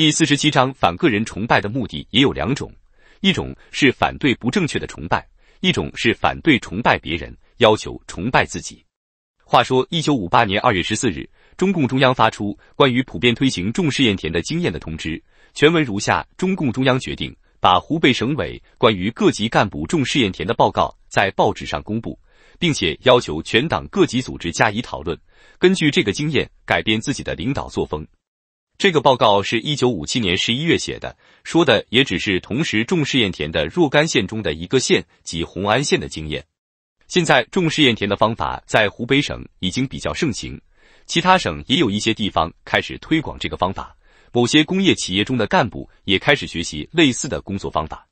第四十七章，反个人崇拜的目的也有两种，一种是反对不正确的崇拜，一种是反对崇拜别人，要求崇拜自己。话说，一九五八年二月十四日，中共中央发出关于普遍推行种试验田的经验的通知，全文如下：中共中央决定把湖北省委关于各级干部种试验田的报告在报纸上公布，并且要求全党各级组织加以讨论，根据这个经验改变自己的领导作风。这个报告是一九五七年十一月写的，说的也只是同时种试验田的若干县中的一个县及红安县的经验。现在种试验田的方法在湖北省已经比较盛行，其他省也有一些地方开始推广这个方法，某些工业企业中的干部也开始学习类似的工作方法。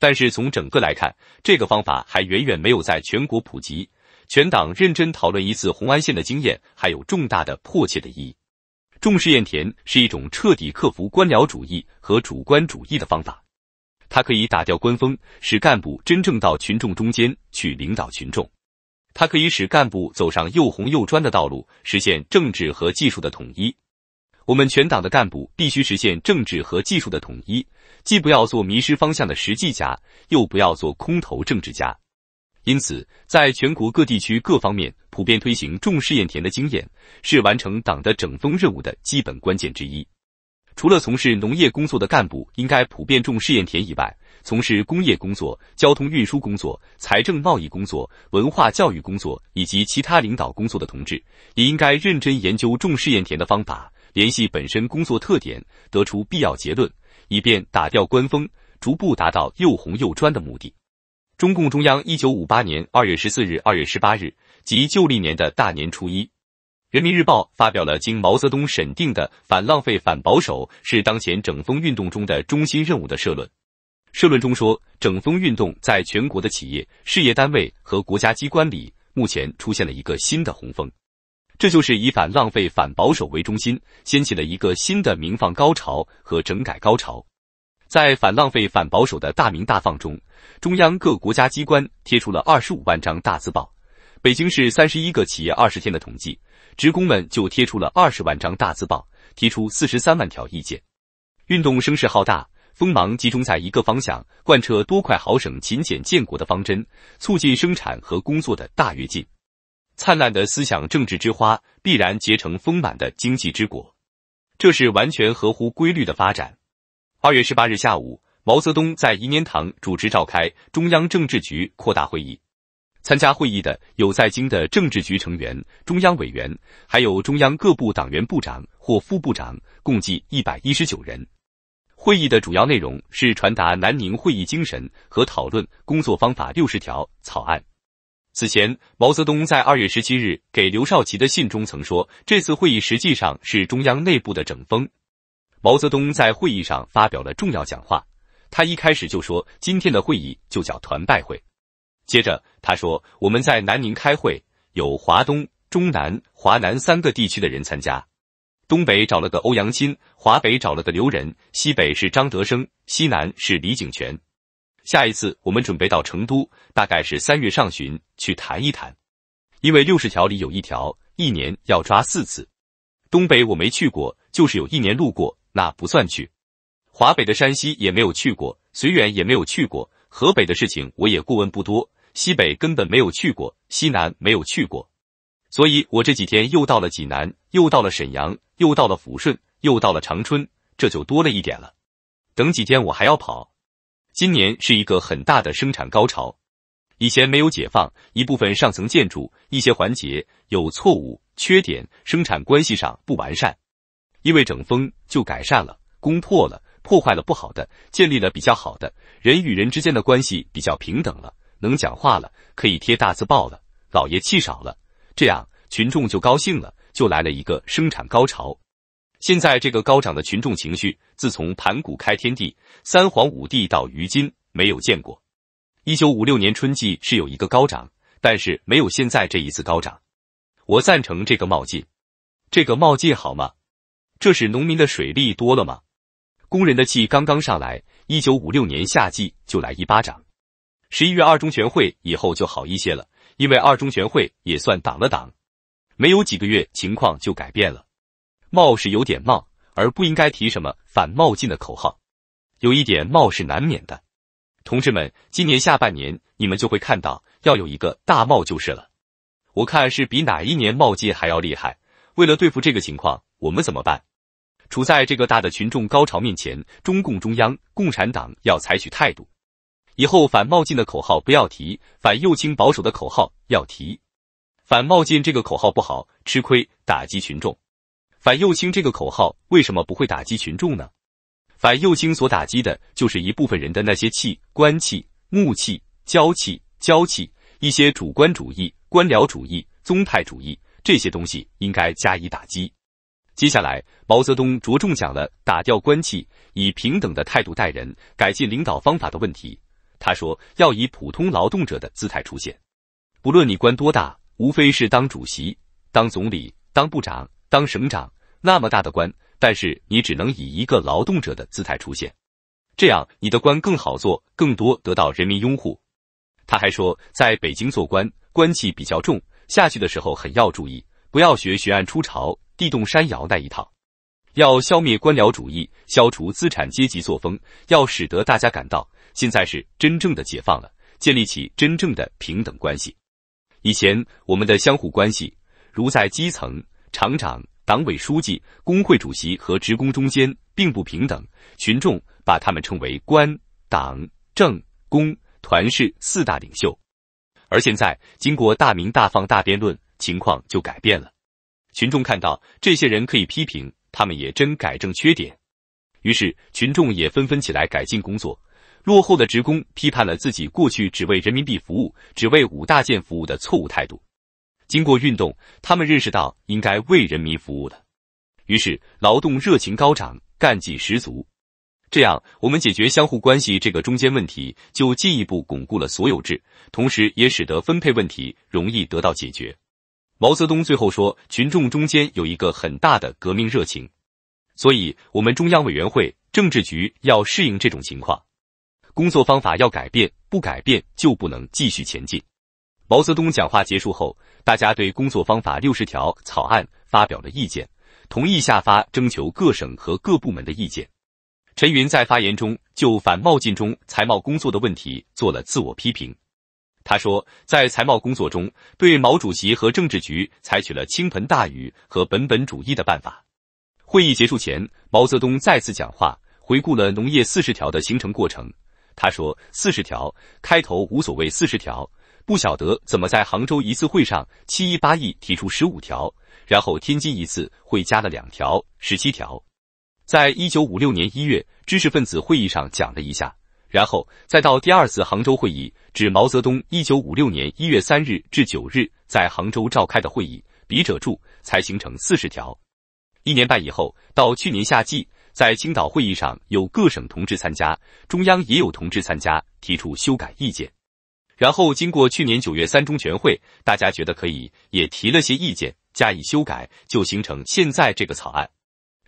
但是从整个来看，这个方法还远远没有在全国普及。全党认真讨论一次红安县的经验，还有重大的迫切的意义。种试验田是一种彻底克服官僚主义和主观主义的方法，它可以打掉官风，使干部真正到群众中间去领导群众；它可以使干部走上又红又专的道路，实现政治和技术的统一。我们全党的干部必须实现政治和技术的统一，既不要做迷失方向的实际家，又不要做空头政治家。因此，在全国各地区各方面普遍推行种试验田的经验，是完成党的整风任务的基本关键之一。除了从事农业工作的干部应该普遍种试验田以外，从事工业工作、交通运输工作、财政贸易工作、文化教育工作以及其他领导工作的同志，也应该认真研究种试验田的方法，联系本身工作特点，得出必要结论，以便打掉官风，逐步达到又红又专的目的。中共中央一九五八年二月十四日、二月十八日及旧历年的大年初一，《人民日报》发表了经毛泽东审定的“反浪费、反保守是当前整风运动中的中心任务”的社论。社论中说，整风运动在全国的企业、事业单位和国家机关里，目前出现了一个新的洪峰，这就是以反浪费、反保守为中心，掀起了一个新的民放高潮和整改高潮。在反浪费、反保守的大鸣大放中，中央各国家机关贴出了二十五万张大字报。北京市三十一个企业二十天的统计，职工们就贴出了二十万张大字报，提出四十三万条意见。运动声势浩大，锋芒集中在一个方向，贯彻多快好省、勤俭建国的方针，促进生产和工作的大跃进。灿烂的思想政治之花，必然结成丰满的经济之果。这是完全合乎规律的发展。二月十八日下午，毛泽东在颐年堂主持召开中央政治局扩大会议。参加会议的有在京的政治局成员、中央委员，还有中央各部党员部长或副部长，共计一百一十九人。会议的主要内容是传达南宁会议精神和讨论工作方法六十条草案。此前，毛泽东在二月十七日给刘少奇的信中曾说，这次会议实际上是中央内部的整风。毛泽东在会议上发表了重要讲话。他一开始就说：“今天的会议就叫团拜会。”接着他说：“我们在南宁开会，有华东、中南、华南三个地区的人参加。东北找了个欧阳钦，华北找了个刘仁，西北是张德生，西南是李井泉。下一次我们准备到成都，大概是三月上旬去谈一谈。因为六十条里有一条，一年要抓四次。东北我没去过，就是有一年路过。”那不算去，华北的山西也没有去过，绥远也没有去过，河北的事情我也过问不多，西北根本没有去过，西南没有去过，所以我这几天又到了济南，又到了沈阳，又到了抚顺，又到了长春，这就多了一点了。等几天我还要跑，今年是一个很大的生产高潮。以前没有解放，一部分上层建筑，一些环节有错误、缺点，生产关系上不完善。因为整风就改善了，攻破了，破坏了不好的，建立了比较好的人与人之间的关系比较平等了，能讲话了，可以贴大字报了，老爷气少了，这样群众就高兴了，就来了一个生产高潮。现在这个高涨的群众情绪，自从盘古开天地、三皇五帝到如今没有见过。一九五六年春季是有一个高涨，但是没有现在这一次高涨。我赞成这个冒进，这个冒进好吗？这是农民的水利多了吗？工人的气刚刚上来，一九五六年夏季就来一巴掌。十一月二中全会以后就好一些了，因为二中全会也算挡了挡。没有几个月，情况就改变了，冒是有点冒，而不应该提什么反冒进的口号。有一点冒是难免的，同志们，今年下半年你们就会看到要有一个大冒就是了。我看是比哪一年冒进还要厉害。为了对付这个情况，我们怎么办？处在这个大的群众高潮面前，中共中央、共产党要采取态度。以后反冒进的口号不要提，反右倾保守的口号要提。反冒进这个口号不好，吃亏，打击群众。反右倾这个口号为什么不会打击群众呢？反右倾所打击的就是一部分人的那些气、官气、木气、娇气、娇气，一些主观主义、官僚主义、宗派主义这些东西，应该加以打击。接下来，毛泽东着重讲了打掉官气，以平等的态度待人，改进领导方法的问题。他说，要以普通劳动者的姿态出现。不论你官多大，无非是当主席、当总理、当部长、当省长，那么大的官，但是你只能以一个劳动者的姿态出现。这样，你的官更好做，更多得到人民拥护。他还说，在北京做官，官气比较重，下去的时候很要注意，不要学“学案出朝”。地动山摇那一套，要消灭官僚主义，消除资产阶级作风，要使得大家感到现在是真正的解放了，建立起真正的平等关系。以前我们的相互关系，如在基层厂长、党委书记、工会主席和职工中间，并不平等，群众把他们称为“官、党、政、工、团”是四大领袖。而现在经过大明大放大辩论，情况就改变了。群众看到这些人可以批评，他们也真改正缺点，于是群众也纷纷起来改进工作。落后的职工批判了自己过去只为人民币服务、只为五大件服务的错误态度。经过运动，他们认识到应该为人民服务了，于是劳动热情高涨，干劲十足。这样，我们解决相互关系这个中间问题，就进一步巩固了所有制，同时也使得分配问题容易得到解决。毛泽东最后说：“群众中间有一个很大的革命热情，所以我们中央委员会政治局要适应这种情况，工作方法要改变，不改变就不能继续前进。”毛泽东讲话结束后，大家对工作方法六十条草案发表了意见，同意下发，征求各省和各部门的意见。陈云在发言中就反冒进中财贸工作的问题做了自我批评。他说，在财贸工作中，对毛主席和政治局采取了倾盆大雨和本本主义的办法。会议结束前，毛泽东再次讲话，回顾了农业四十条的形成过程。他说：“四十条开头无所谓，四十条不晓得怎么在杭州一次会上七一八议提出十五条，然后天津一次会加了两条，十七条。在一九五六年一月知识分子会议上讲了一下。”然后再到第二次杭州会议，指毛泽东一九五六年一月三日至九日在杭州召开的会议。笔者注：才形成四十条。一年半以后，到去年夏季，在青岛会议上有各省同志参加，中央也有同志参加，提出修改意见。然后经过去年九月三中全会，大家觉得可以，也提了些意见加以修改，就形成现在这个草案。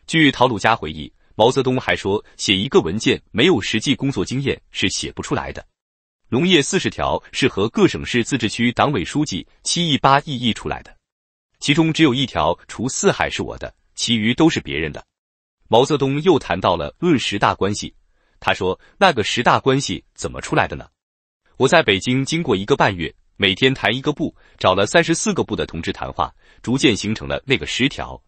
据陶鲁家回忆。毛泽东还说，写一个文件没有实际工作经验是写不出来的。农业四十条是和各省市自治区党委书记七议八议议出来的，其中只有一条“除四海是我的”，其余都是别人的。毛泽东又谈到了论十大关系，他说：“那个十大关系怎么出来的呢？我在北京经过一个半月，每天谈一个部，找了三十四个部的同志谈话，逐渐形成了那个十条。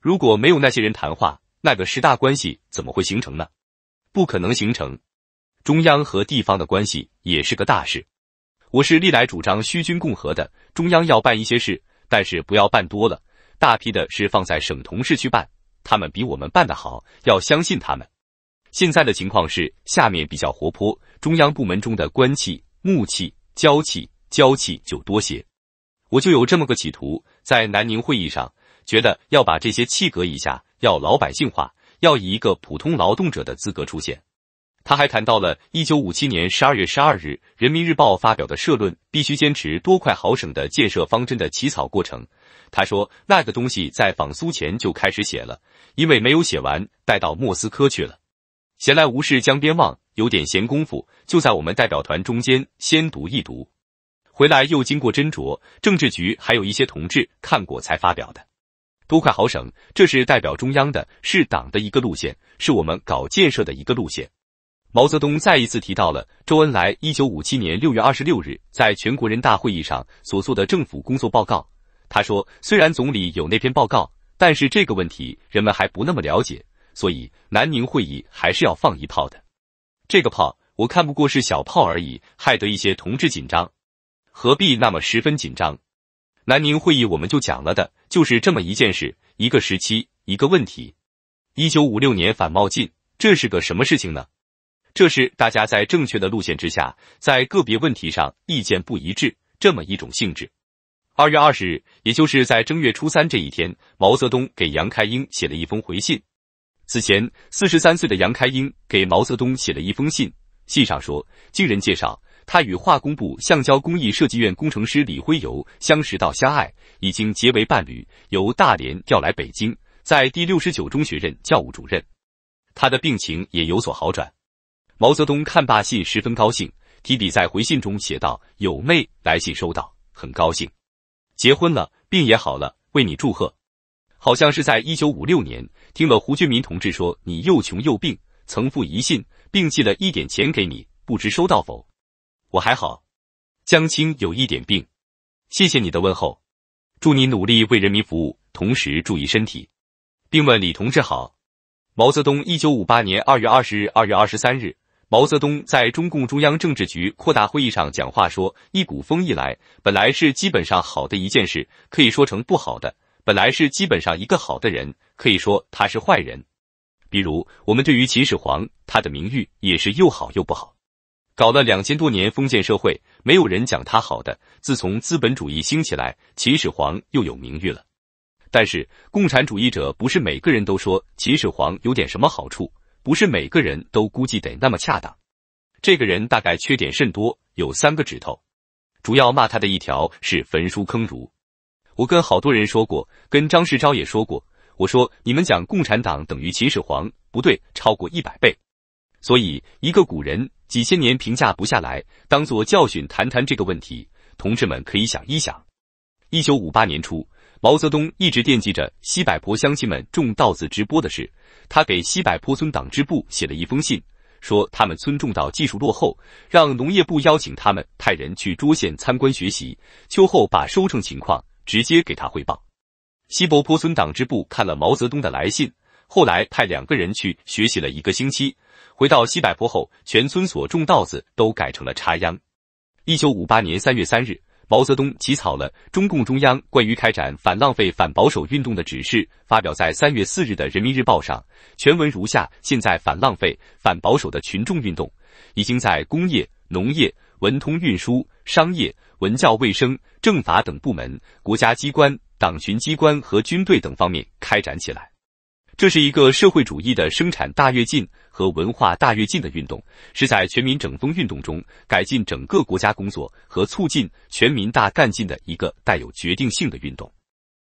如果没有那些人谈话。”那个十大关系怎么会形成呢？不可能形成。中央和地方的关系也是个大事。我是历来主张虚君共和的。中央要办一些事，但是不要办多了。大批的是放在省、同市去办，他们比我们办得好，要相信他们。现在的情况是下面比较活泼，中央部门中的官气、木气、娇气、娇气就多些。我就有这么个企图，在南宁会议上，觉得要把这些气格一下。要老百姓化，要以一个普通劳动者的资格出现。他还谈到了一九五七年十二月十二日《人民日报》发表的社论“必须坚持多快好省的建设方针”的起草过程。他说，那个东西在访苏前就开始写了，因为没有写完，带到莫斯科去了。闲来无事，江边望，有点闲工夫，就在我们代表团中间先读一读，回来又经过斟酌，政治局还有一些同志看过才发表的。多快好省，这是代表中央的，是党的一个路线，是我们搞建设的一个路线。毛泽东再一次提到了周恩来一九五七年六月二十六日在全国人大会议上所做的政府工作报告。他说，虽然总理有那篇报告，但是这个问题人们还不那么了解，所以南宁会议还是要放一炮的。这个炮我看不过是小炮而已，害得一些同志紧张，何必那么十分紧张？南宁会议我们就讲了的，就是这么一件事、一个时期、一个问题。一九五六年反冒进，这是个什么事情呢？这是大家在正确的路线之下，在个别问题上意见不一致这么一种性质。二月二十日，也就是在正月初三这一天，毛泽东给杨开英写了一封回信。此前，四十三岁的杨开英给毛泽东写了一封信，信上说，经人介绍。他与化工部橡胶工艺设计院工程师李辉游相识到相爱，已经结为伴侣。由大连调来北京，在第六十九中学任教务主任。他的病情也有所好转。毛泽东看罢信，十分高兴，提笔在回信中写道：“有妹来信收到，很高兴。结婚了，病也好了，为你祝贺。好像是在一九五六年，听了胡俊民同志说你又穷又病，曾赴一信，并寄了一点钱给你，不知收到否？”我还好，江青有一点病。谢谢你的问候，祝你努力为人民服务，同时注意身体。并问李同志好。毛泽东，一九五八年二月二十日、二月二十三日，毛泽东在中共中央政治局扩大会议上讲话说：一股风一来，本来是基本上好的一件事，可以说成不好的；本来是基本上一个好的人，可以说他是坏人。比如，我们对于秦始皇，他的名誉也是又好又不好。搞了两千多年封建社会，没有人讲他好的。自从资本主义兴起来，秦始皇又有名誉了。但是，共产主义者不是每个人都说秦始皇有点什么好处，不是每个人都估计得那么恰当。这个人大概缺点甚多，有三个指头。主要骂他的一条是焚书坑儒。我跟好多人说过，跟张世钊也说过，我说你们讲共产党等于秦始皇，不对，超过一百倍。所以，一个古人。几千年评价不下来，当做教训谈谈这个问题。同志们可以想一想。一九五八年初，毛泽东一直惦记着西柏坡乡亲们种稻子直播的事，他给西柏坡村党支部写了一封信，说他们村种稻技术落后，让农业部邀请他们派人去涿县参观学习，秋后把收成情况直接给他汇报。西柏坡村党支部看了毛泽东的来信，后来派两个人去学习了一个星期。回到西柏坡后，全村所种稻子都改成了插秧。一九五八年三月三日，毛泽东起草了中共中央关于开展反浪费反保守运动的指示，发表在三月四日的《人民日报》上。全文如下：现在反浪费反保守的群众运动已经在工业、农业、文通运输、商业、文教卫生、政法等部门、国家机关、党群机关和军队等方面开展起来。这是一个社会主义的生产大跃进和文化大跃进的运动，是在全民整风运动中改进整个国家工作和促进全民大干劲的一个带有决定性的运动。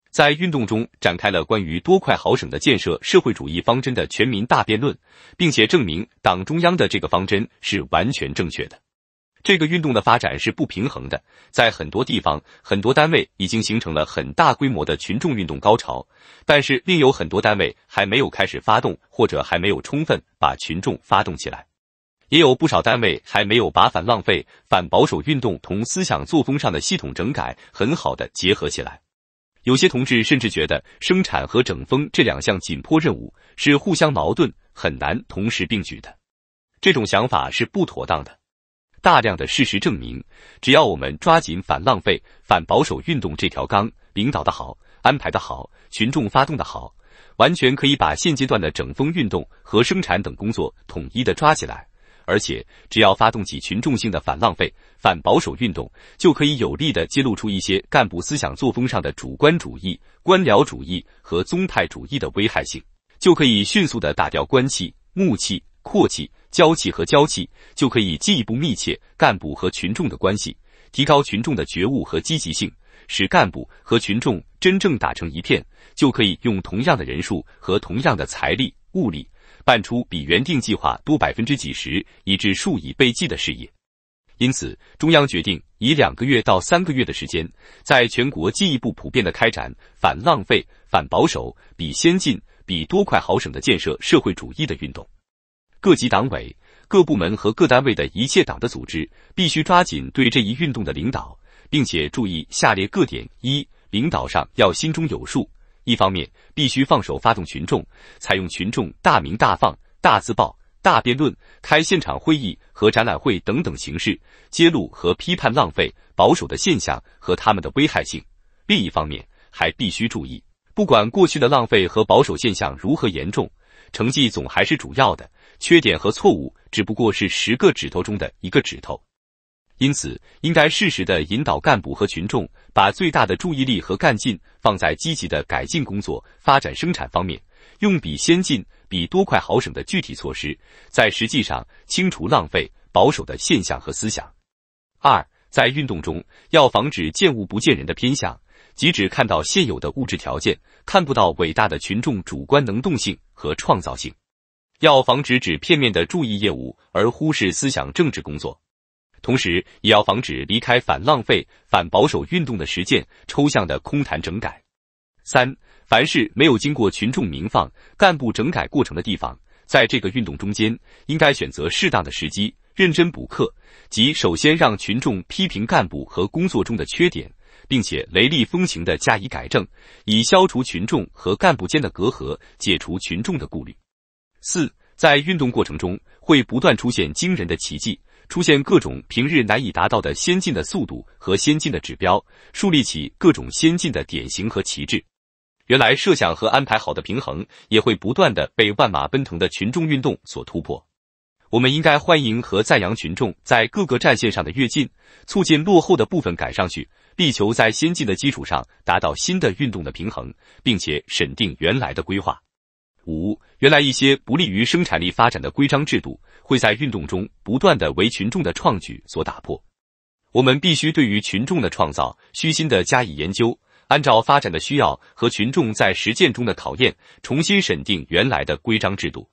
在运动中展开了关于多快好省的建设社会主义方针的全民大辩论，并且证明党中央的这个方针是完全正确的。这个运动的发展是不平衡的，在很多地方，很多单位已经形成了很大规模的群众运动高潮，但是另有很多单位还没有开始发动，或者还没有充分把群众发动起来，也有不少单位还没有把反浪费、反保守运动同思想作风上的系统整改很好的结合起来，有些同志甚至觉得生产和整风这两项紧迫任务是互相矛盾，很难同时并举的，这种想法是不妥当的。大量的事实证明，只要我们抓紧反浪费、反保守运动这条纲，领导的好，安排的好，群众发动的好，完全可以把现阶段的整风运动和生产等工作统一的抓起来。而且，只要发动起群众性的反浪费、反保守运动，就可以有力的揭露出一些干部思想作风上的主观主义、官僚主义和宗派主义的危害性，就可以迅速的打掉官气、木气。阔气、娇气和娇气，就可以进一步密切干部和群众的关系，提高群众的觉悟和积极性，使干部和群众真正打成一片，就可以用同样的人数和同样的财力物力，办出比原定计划多百分之几十，以致数以倍计的事业。因此，中央决定以两个月到三个月的时间，在全国进一步普遍的开展反浪费、反保守、比先进、比多快好省的建设社会主义的运动。各级党委、各部门和各单位的一切党的组织，必须抓紧对这一运动的领导，并且注意下列各点：一、领导上要心中有数；一方面，必须放手发动群众，采用群众大鸣大放、大自爆、大辩论、开现场会议和展览会等等形式，揭露和批判浪费、保守的现象和他们的危害性；另一方面，还必须注意，不管过去的浪费和保守现象如何严重。成绩总还是主要的，缺点和错误只不过是十个指头中的一个指头，因此应该适时的引导干部和群众，把最大的注意力和干劲放在积极的改进工作、发展生产方面，用比先进、比多快好省的具体措施，在实际上清除浪费、保守的现象和思想。二，在运动中要防止见物不见人的偏向，即指看到现有的物质条件，看不到伟大的群众主观能动性。和创造性，要防止只片面的注意业务而忽视思想政治工作，同时也要防止离开反浪费、反保守运动的实践，抽象的空谈整改。三，凡是没有经过群众民放、干部整改过程的地方，在这个运动中间，应该选择适当的时机，认真补课，即首先让群众批评干部和工作中的缺点。并且雷厉风行地加以改正，以消除群众和干部间的隔阂，解除群众的顾虑。四，在运动过程中会不断出现惊人的奇迹，出现各种平日难以达到的先进的速度和先进的指标，树立起各种先进的典型和旗帜。原来设想和安排好的平衡也会不断地被万马奔腾的群众运动所突破。我们应该欢迎和赞扬群众在各个战线上的跃进，促进落后的部分赶上去。力求在先进的基础上达到新的运动的平衡，并且审定原来的规划。五、原来一些不利于生产力发展的规章制度，会在运动中不断的为群众的创举所打破。我们必须对于群众的创造虚心的加以研究，按照发展的需要和群众在实践中的考验，重新审定原来的规章制度。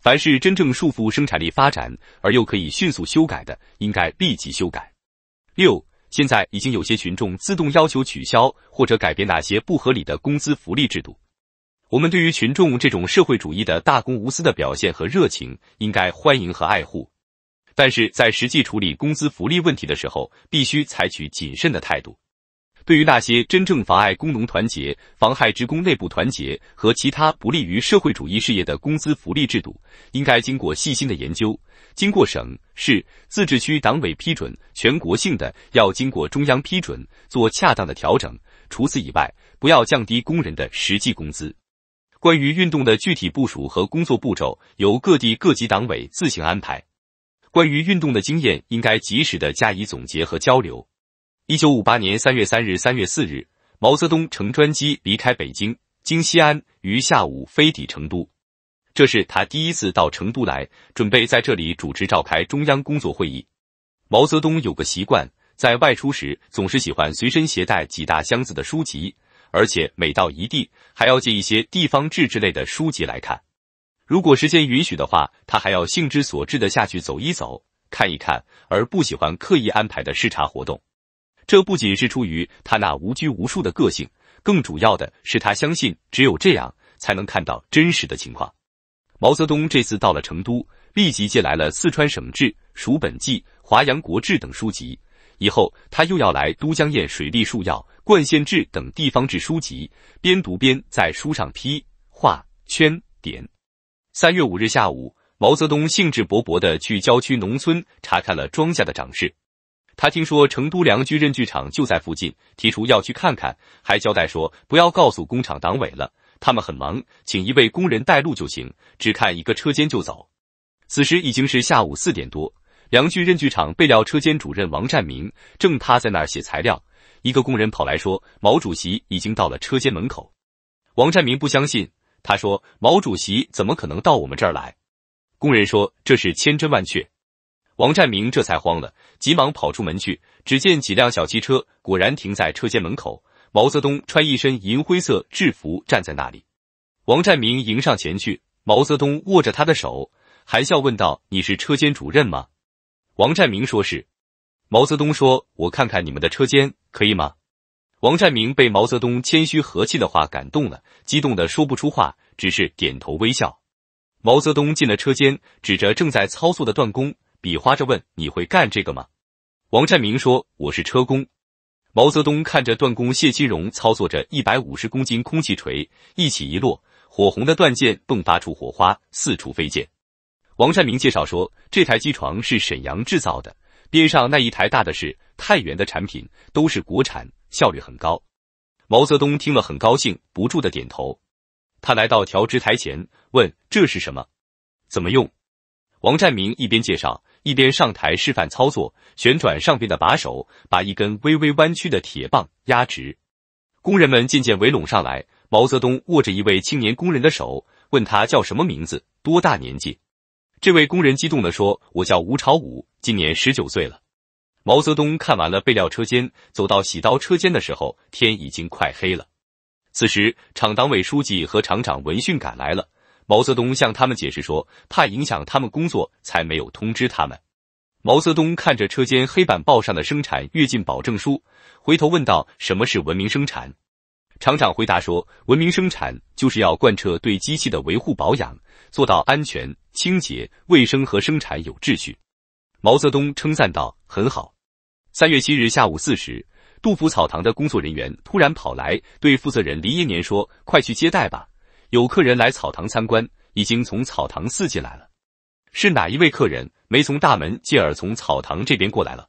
凡是真正束缚生产力发展而又可以迅速修改的，应该立即修改。六。现在已经有些群众自动要求取消或者改变那些不合理的工资福利制度。我们对于群众这种社会主义的大公无私的表现和热情，应该欢迎和爱护。但是在实际处理工资福利问题的时候，必须采取谨慎的态度。对于那些真正妨碍工农团结、妨害职工内部团结和其他不利于社会主义事业的工资福利制度，应该经过细心的研究，经过省、市、自治区党委批准，全国性的要经过中央批准，做恰当的调整。除此以外，不要降低工人的实际工资。关于运动的具体部署和工作步骤，由各地各级党委自行安排。关于运动的经验，应该及时的加以总结和交流。一九五八年三月三日、三月四日，毛泽东乘专机离开北京，经西安，于下午飞抵成都。这是他第一次到成都来，准备在这里主持召开中央工作会议。毛泽东有个习惯，在外出时总是喜欢随身携带几大箱子的书籍，而且每到一地还要借一些地方志之类的书籍来看。如果时间允许的话，他还要兴致所至的下去走一走、看一看，而不喜欢刻意安排的视察活动。这不仅是出于他那无拘无束的个性，更主要的是他相信只有这样才能看到真实的情况。毛泽东这次到了成都，立即借来了《四川省志》《蜀本纪》《华阳国志》等书籍。以后他又要来《都江堰水利树要》《灌县志》等地方志书籍，边读边在书上批画圈点。三月五日下午，毛泽东兴致勃勃地去郊区农村查看了庄稼的长势。他听说成都良驹任具厂就在附近，提出要去看看，还交代说不要告诉工厂党委了，他们很忙，请一位工人带路就行，只看一个车间就走。此时已经是下午四点多，良驹任具厂备料车间主任王占明正趴在那儿写材料，一个工人跑来说：“毛主席已经到了车间门口。”王占明不相信，他说：“毛主席怎么可能到我们这儿来？”工人说：“这是千真万确。”王占明这才慌了，急忙跑出门去。只见几辆小汽车果然停在车间门口。毛泽东穿一身银灰色制服站在那里。王占明迎上前去，毛泽东握着他的手，含笑问道：“你是车间主任吗？”王占明说是。毛泽东说：“我看看你们的车间可以吗？”王占明被毛泽东谦虚和气的话感动了，激动的说不出话，只是点头微笑。毛泽东进了车间，指着正在操作的段工。比划着问：“你会干这个吗？”王占明说：“我是车工。”毛泽东看着断工谢金荣操作着一百五十公斤空气锤，一起一落，火红的断件迸发出火花，四处飞溅。王占明介绍说：“这台机床是沈阳制造的，边上那一台大的是太原的产品，都是国产，效率很高。”毛泽东听了很高兴，不住的点头。他来到调直台前，问：“这是什么？怎么用？”王占明一边介绍。一边上台示范操作，旋转上边的把手，把一根微微弯曲的铁棒压直。工人们渐渐围拢上来。毛泽东握着一位青年工人的手，问他叫什么名字，多大年纪？这位工人激动的说：“我叫吴朝武，今年十九岁了。”毛泽东看完了备料车间，走到洗刀车间的时候，天已经快黑了。此时，厂党委书记和厂长闻讯赶来了。毛泽东向他们解释说，怕影响他们工作，才没有通知他们。毛泽东看着车间黑板报上的生产跃进保证书，回头问道：“什么是文明生产？”厂长回答说：“文明生产就是要贯彻对机器的维护保养，做到安全、清洁、卫生和生产有秩序。”毛泽东称赞道：“很好。”三月七日下午四时，杜甫草堂的工作人员突然跑来，对负责人林延年说：“快去接待吧。”有客人来草堂参观，已经从草堂寺进来了。是哪一位客人？没从大门，进而从草堂这边过来了。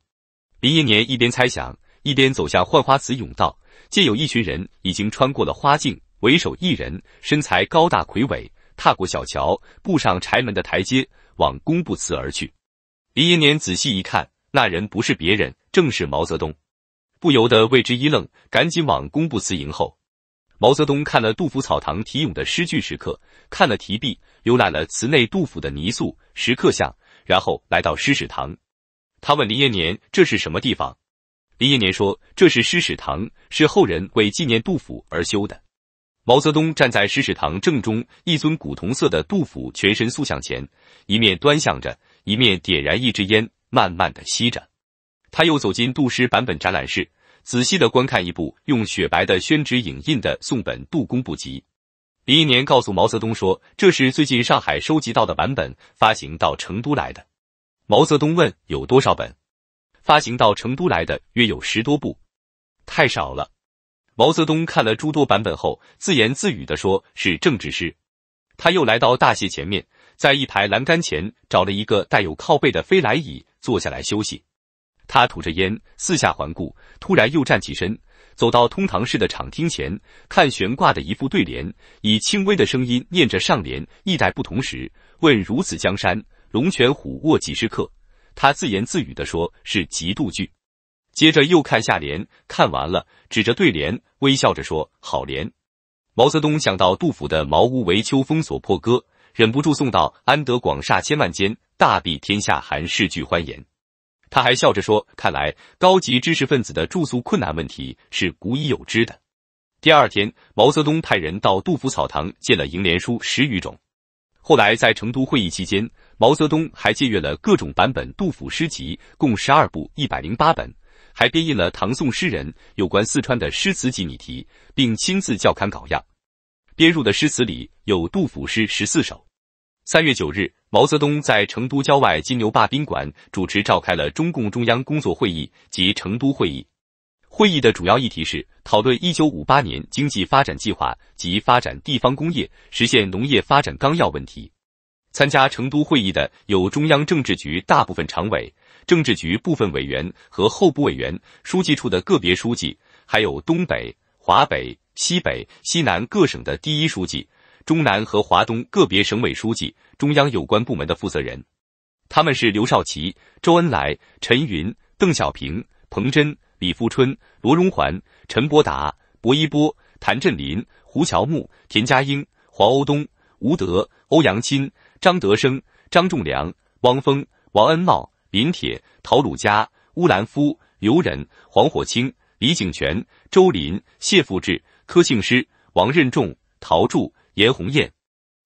林延年一边猜想，一边走向浣花祠甬道，见有一群人已经穿过了花径，为首一人身材高大魁伟，踏过小桥，步上柴门的台阶，往工布祠而去。林延年仔细一看，那人不是别人，正是毛泽东，不由得为之一愣，赶紧往工布祠迎后。毛泽东看了杜甫草堂题咏的诗句时刻，看了题壁，游览了祠内杜甫的泥塑石刻像，然后来到诗史堂。他问林延年：“这是什么地方？”林延年说：“这是诗史堂，是后人为纪念杜甫而修的。”毛泽东站在诗史堂正中一尊古铜色的杜甫全身塑像前，一面端详着，一面点燃一支烟，慢慢的吸着。他又走进杜诗版本展览室。仔细的观看一部用雪白的宣纸影印的宋本《杜工部集》，林忆年告诉毛泽东说：“这是最近上海收集到的版本，发行到成都来的。”毛泽东问：“有多少本？”“发行到成都来的约有十多部，太少了。”毛泽东看了诸多版本后，自言自语的说：“是政治诗。”他又来到大榭前面，在一排栏杆前找了一个带有靠背的飞来椅，坐下来休息。他吐着烟，四下环顾，突然又站起身，走到通堂式的场厅前，看悬挂的一副对联，以轻微的声音念着上联：“意待不同时，问如此江山，龙泉虎卧几时客。”他自言自语的说：“是极度句。”接着又看下联，看完了，指着对联，微笑着说：“好联。”毛泽东想到杜甫的《茅屋为秋风所破歌》，忍不住送道：“安得广厦千万间，大庇天下寒士俱欢颜。”他还笑着说：“看来高级知识分子的住宿困难问题是古已有之的。”第二天，毛泽东派人到杜甫草堂借了《楹联书》十余种。后来在成都会议期间，毛泽东还借阅了各种版本杜甫诗集，共十二部一百零八本，还编印了唐宋诗人有关四川的诗词集拟题，并亲自校勘稿样。编入的诗词里有杜甫诗十四首。三月九日。毛泽东在成都郊外金牛坝宾馆主持召开了中共中央工作会议及成都会议。会议的主要议题是讨论一九五八年经济发展计划及发展地方工业、实现农业发展纲要问题。参加成都会议的有中央政治局大部分常委、政治局部分委员和候补委员、书记处的个别书记，还有东北、华北、西北、西南各省的第一书记。中南和华东个别省委书记、中央有关部门的负责人，他们是刘少奇、周恩来、陈云、邓小平、彭真、李富春、罗荣桓、陈伯达、薄一波、谭震林、胡乔木、田家英、黄欧东、吴德、欧阳钦、张德生、张仲良、汪峰、王恩茂、林铁、陶鲁佳、乌兰夫、刘仁、黄火清、李景泉、周林、谢富志、柯庆施、王任重、陶铸。严宏艳，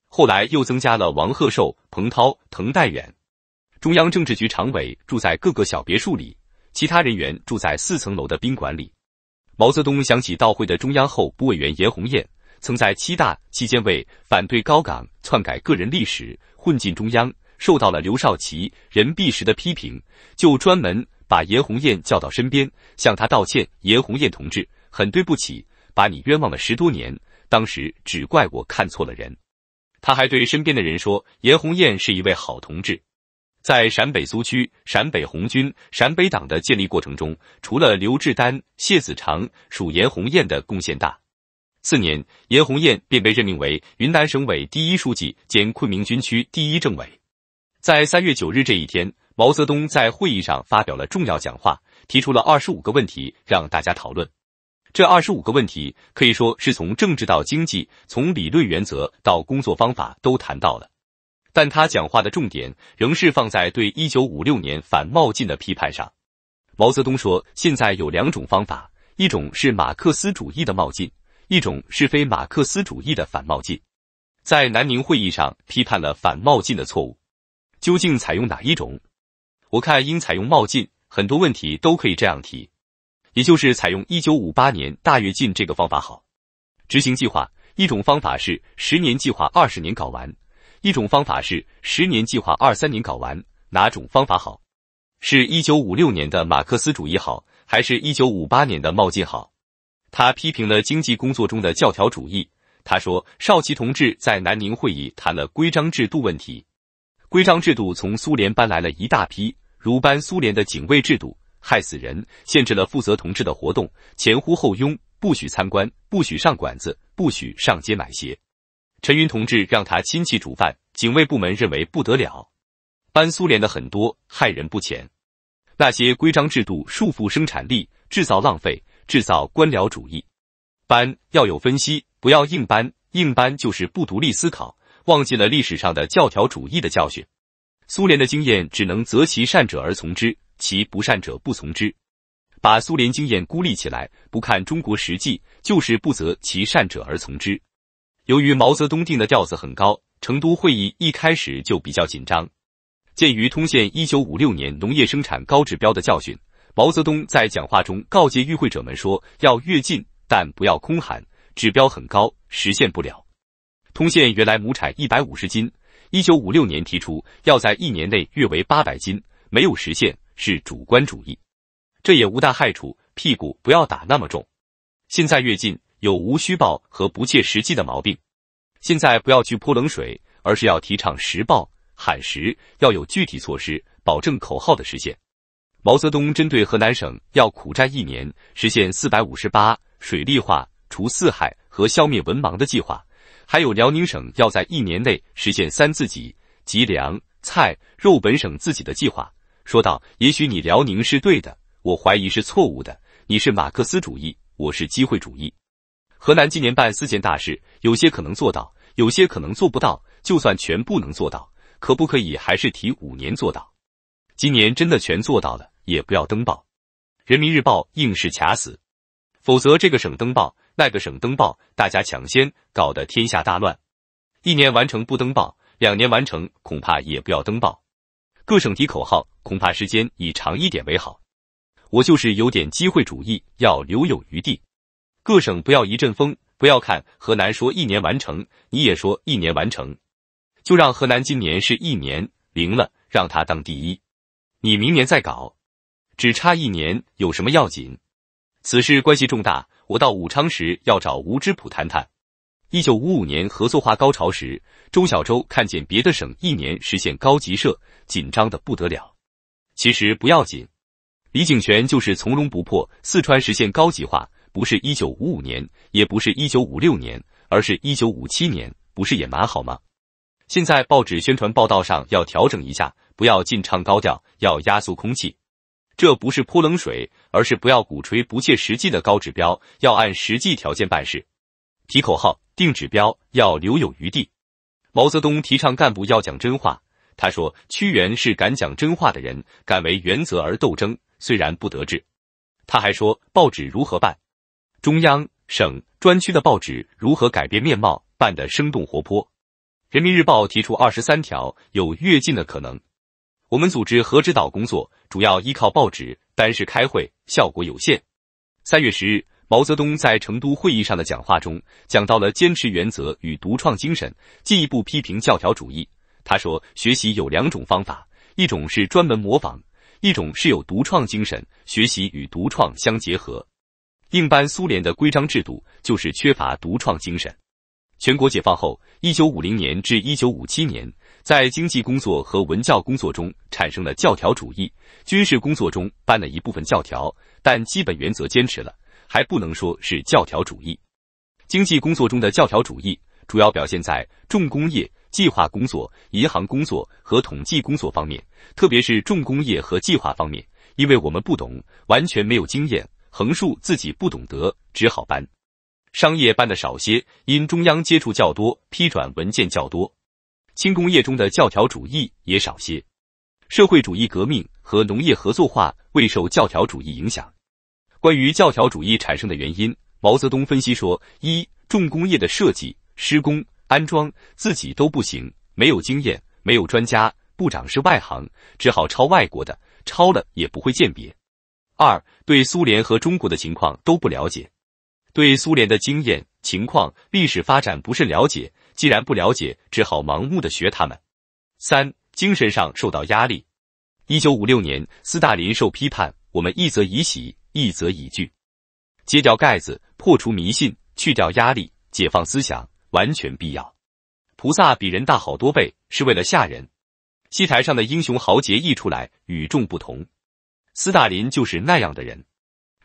后来又增加了王鹤寿、彭涛、滕代远。中央政治局常委住在各个小别墅里，其他人员住在四层楼的宾馆里。毛泽东想起到会的中央候补委员严宏艳，曾在七大期间为反对高岗篡改个人历史混进中央，受到了刘少奇、任弼时的批评，就专门把严宏艳叫到身边，向他道歉：“严宏艳同志，很对不起，把你冤枉了十多年。”当时只怪我看错了人，他还对身边的人说：“严红艳是一位好同志，在陕北苏区、陕北红军、陕北党的建立过程中，除了刘志丹、谢子长，属严红艳的贡献大。”次年，严红艳便被任命为云南省委第一书记兼昆明军区第一政委。在三月九日这一天，毛泽东在会议上发表了重要讲话，提出了二十五个问题让大家讨论。这二十五个问题可以说是从政治到经济，从理论原则到工作方法都谈到了，但他讲话的重点仍是放在对一九五六年反冒进的批判上。毛泽东说：“现在有两种方法，一种是马克思主义的冒进，一种是非马克思主义的反冒进。在南宁会议上批判了反冒进的错误，究竟采用哪一种？我看应采用冒进，很多问题都可以这样提。”也就是采用一九五八年大跃进这个方法好，执行计划一种方法是十年计划二十年搞完，一种方法是十年计划二三年搞完，哪种方法好？是一九五六年的马克思主义好，还是一九五八年的冒进好？他批评了经济工作中的教条主义。他说，少奇同志在南宁会议谈了规章制度问题，规章制度从苏联搬来了一大批，如搬苏联的警卫制度。害死人，限制了负责同志的活动，前呼后拥，不许参观，不许上馆子，不许上街买鞋。陈云同志让他亲戚煮饭，警卫部门认为不得了，搬苏联的很多，害人不浅。那些规章制度束缚生产力，制造浪费，制造官僚主义。搬要有分析，不要硬搬，硬搬就是不独立思考，忘记了历史上的教条主义的教训。苏联的经验只能择其善者而从之。其不善者不从之，把苏联经验孤立起来，不看中国实际，就是不择其善者而从之。由于毛泽东定的调子很高，成都会议一开始就比较紧张。鉴于通县一九五六年农业生产高指标的教训，毛泽东在讲话中告诫与会者们说：“要跃进，但不要空喊，指标很高，实现不了。”通县原来亩产一百五十斤，一九五六年提出要在一年内跃为八百斤，没有实现。是主观主义，这也无大害处。屁股不要打那么重。现在越近有无虚报和不切实际的毛病。现在不要去泼冷水，而是要提倡实报，喊实，要有具体措施，保证口号的实现。毛泽东针对河南省要苦战一年，实现四百五十八水利化、除四害和消灭文盲的计划，还有辽宁省要在一年内实现三自己即粮、菜、肉本省自己的计划。说道：“也许你辽宁是对的，我怀疑是错误的。你是马克思主义，我是机会主义。河南今年办四件大事，有些可能做到，有些可能做不到。就算全部能做到，可不可以还是提五年做到？今年真的全做到了，也不要登报，《人民日报》硬是卡死，否则这个省登报，那个省登报，大家抢先，搞得天下大乱。一年完成不登报，两年完成恐怕也不要登报。”各省提口号，恐怕时间以长一点为好。我就是有点机会主义，要留有余地。各省不要一阵风，不要看河南说一年完成，你也说一年完成，就让河南今年是一年零了，让他当第一。你明年再搞，只差一年有什么要紧？此事关系重大，我到武昌时要找吴之普谈谈。一九五五年合作化高潮时，周小舟看见别的省一年实现高级社，紧张的不得了。其实不要紧，李景泉就是从容不迫。四川实现高级化不是一九五五年，也不是一九五六年，而是一九五七年，不是也蛮好吗？现在报纸宣传报道上要调整一下，不要进唱高调，要压缩空气。这不是泼冷水，而是不要鼓吹不切实际的高指标，要按实际条件办事。提口号、定指标要留有余地。毛泽东提倡干部要讲真话，他说：“屈原是敢讲真话的人，敢为原则而斗争，虽然不得志。”他还说：“报纸如何办？中央、省、专区的报纸如何改变面貌，办得生动活泼？”《人民日报》提出二十三条，有跃进的可能。我们组织和指导工作，主要依靠报纸，单是开会，效果有限。三月十日。毛泽东在成都会议上的讲话中讲到了坚持原则与独创精神，进一步批评教条主义。他说：“学习有两种方法，一种是专门模仿，一种是有独创精神。学习与独创相结合。硬搬苏联的规章制度，就是缺乏独创精神。”全国解放后，一九五零年至一九五七年，在经济工作和文教工作中产生了教条主义，军事工作中搬了一部分教条，但基本原则坚持了。还不能说是教条主义。经济工作中的教条主义主要表现在重工业计划工作、银行工作和统计工作方面，特别是重工业和计划方面，因为我们不懂，完全没有经验，横竖自己不懂得，只好搬。商业办的少些，因中央接触较多，批转文件较多。轻工业中的教条主义也少些。社会主义革命和农业合作化未受教条主义影响。关于教条主义产生的原因，毛泽东分析说：一重工业的设计、施工、安装自己都不行，没有经验，没有专家，部长是外行，只好抄外国的，抄了也不会鉴别；二对苏联和中国的情况都不了解，对苏联的经验、情况、历史发展不甚了解，既然不了解，只好盲目的学他们；三精神上受到压力。一九五六年，斯大林受批判，我们一则以喜。一则一句，揭掉盖子，破除迷信，去掉压力，解放思想，完全必要。菩萨比人大好多倍，是为了吓人。戏台上的英雄豪杰一出来，与众不同。斯大林就是那样的人。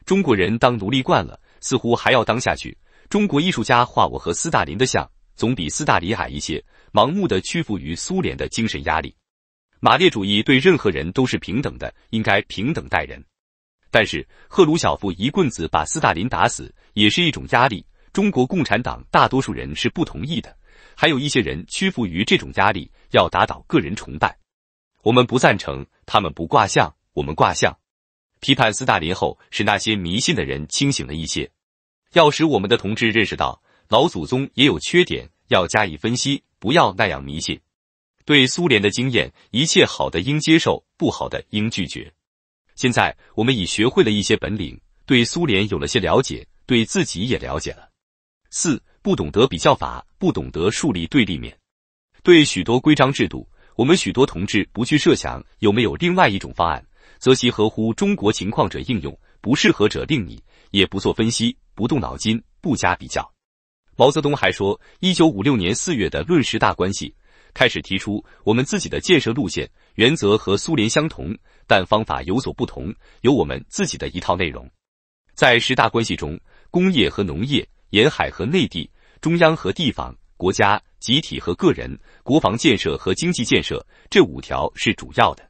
中国人当奴隶惯了，似乎还要当下去。中国艺术家画我和斯大林的像，总比斯大林矮一些。盲目的屈服于苏联的精神压力，马列主义对任何人都是平等的，应该平等待人。但是赫鲁晓夫一棍子把斯大林打死也是一种压力，中国共产党大多数人是不同意的，还有一些人屈服于这种压力，要打倒个人崇拜。我们不赞成，他们不挂相，我们挂相。批判斯大林后，使那些迷信的人清醒了一些，要使我们的同志认识到老祖宗也有缺点，要加以分析，不要那样迷信。对苏联的经验，一切好的应接受，不好的应拒绝。现在我们已学会了一些本领，对苏联有了些了解，对自己也了解了。四不懂得比较法，不懂得树立对立面，对许多规章制度，我们许多同志不去设想有没有另外一种方案，则其合乎中国情况者应用，不适合者另拟，也不做分析，不动脑筋，不加比较。毛泽东还说，一九五六年四月的《论十大关系》，开始提出我们自己的建设路线、原则和苏联相同。但方法有所不同，有我们自己的一套内容。在十大关系中，工业和农业、沿海和内地、中央和地方、国家集体和个人、国防建设和经济建设这五条是主要的。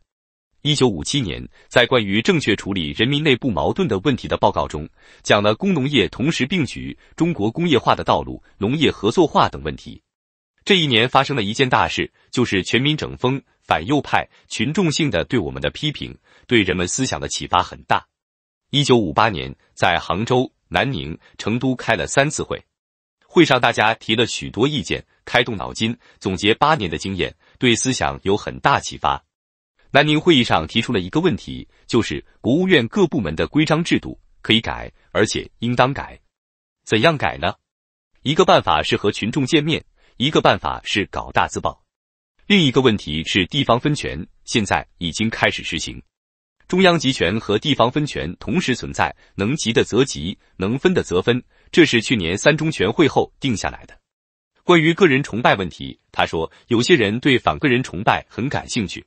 一九五七年，在关于正确处理人民内部矛盾的问题的报告中，讲了工农业同时并举、中国工业化的道路、农业合作化等问题。这一年发生的一件大事，就是全民整风。反右派群众性的对我们的批评，对人们思想的启发很大。一九五八年，在杭州、南宁、成都开了三次会，会上大家提了许多意见，开动脑筋，总结八年的经验，对思想有很大启发。南宁会议上提出了一个问题，就是国务院各部门的规章制度可以改，而且应当改。怎样改呢？一个办法是和群众见面，一个办法是搞大字报。另一个问题是地方分权，现在已经开始实行。中央集权和地方分权同时存在，能集的则集，能分的则分，这是去年三中全会后定下来的。关于个人崇拜问题，他说，有些人对反个人崇拜很感兴趣。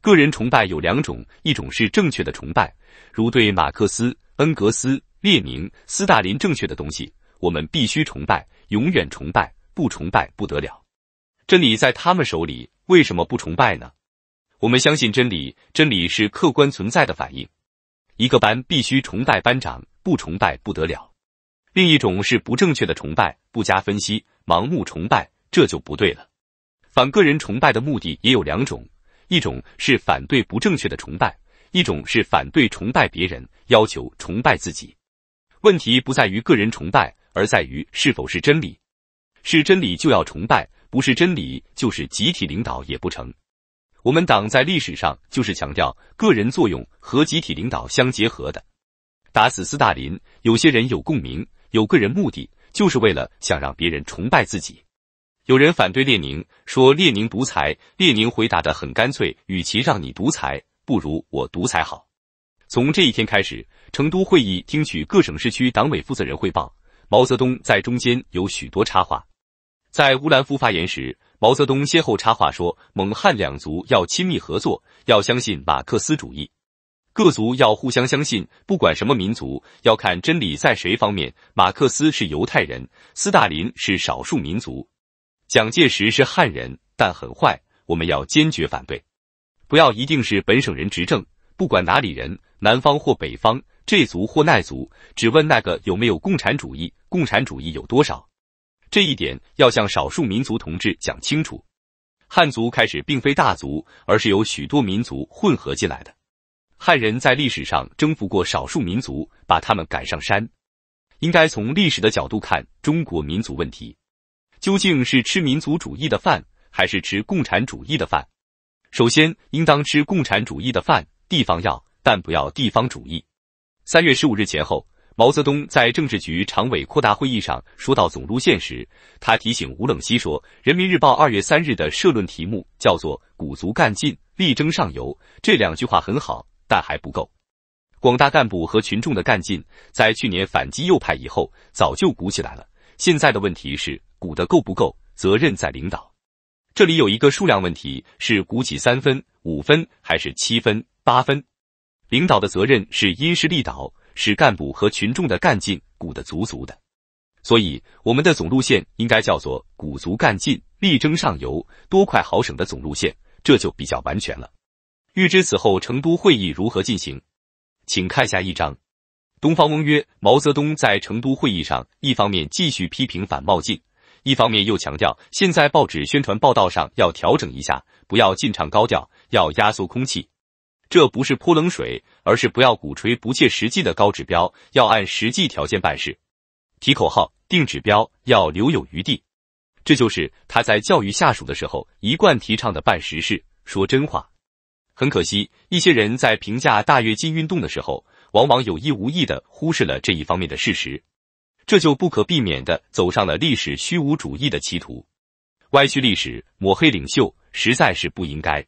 个人崇拜有两种，一种是正确的崇拜，如对马克思、恩格斯、列宁、斯大林正确的东西，我们必须崇拜，永远崇拜，不崇拜不得了。真理在他们手里，为什么不崇拜呢？我们相信真理，真理是客观存在的反应。一个班必须崇拜班长，不崇拜不得了。另一种是不正确的崇拜，不加分析，盲目崇拜，这就不对了。反个人崇拜的目的也有两种：一种是反对不正确的崇拜，一种是反对崇拜别人，要求崇拜自己。问题不在于个人崇拜，而在于是否是真理。是真理就要崇拜。不是真理，就是集体领导也不成。我们党在历史上就是强调个人作用和集体领导相结合的。打死斯大林，有些人有共鸣，有个人目的，就是为了想让别人崇拜自己。有人反对列宁，说列宁独裁。列宁回答的很干脆：与其让你独裁，不如我独裁好。从这一天开始，成都会议听取各省市区党委负责人汇报，毛泽东在中间有许多插话。在乌兰夫发言时，毛泽东先后插话说：“蒙汉两族要亲密合作，要相信马克思主义，各族要互相相信。不管什么民族，要看真理在谁方面。马克思是犹太人，斯大林是少数民族，蒋介石是汉人，但很坏，我们要坚决反对。不要一定是本省人执政，不管哪里人，南方或北方，这族或那族，只问那个有没有共产主义，共产主义有多少。”这一点要向少数民族同志讲清楚，汉族开始并非大族，而是由许多民族混合进来的。汉人在历史上征服过少数民族，把他们赶上山。应该从历史的角度看中国民族问题，究竟是吃民族主义的饭，还是吃共产主义的饭？首先应当吃共产主义的饭，地方要，但不要地方主义。三月十五日前后。毛泽东在政治局常委扩大会议上说到总路线时，他提醒吴冷西说，《人民日报》二月三日的社论题目叫做“鼓足干劲，力争上游”。这两句话很好，但还不够。广大干部和群众的干劲，在去年反击右派以后，早就鼓起来了。现在的问题是鼓得够不够？责任在领导。这里有一个数量问题：是鼓起三分、五分，还是七分、八分？领导的责任是因势利导。使干部和群众的干劲鼓得足足的，所以我们的总路线应该叫做鼓足干劲，力争上游，多快好省的总路线，这就比较完全了。欲知此后成都会议如何进行，请看下一章。东方翁曰：毛泽东在成都会议上，一方面继续批评反冒进，一方面又强调现在报纸宣传报道上要调整一下，不要进场高调，要压缩空气。这不是泼冷水，而是不要鼓吹不切实际的高指标，要按实际条件办事，提口号、定指标要留有余地。这就是他在教育下属的时候一贯提倡的办实事、说真话。很可惜，一些人在评价大跃进运动的时候，往往有意无意的忽视了这一方面的事实，这就不可避免的走上了历史虚无主义的歧途，歪曲历史、抹黑领袖，实在是不应该。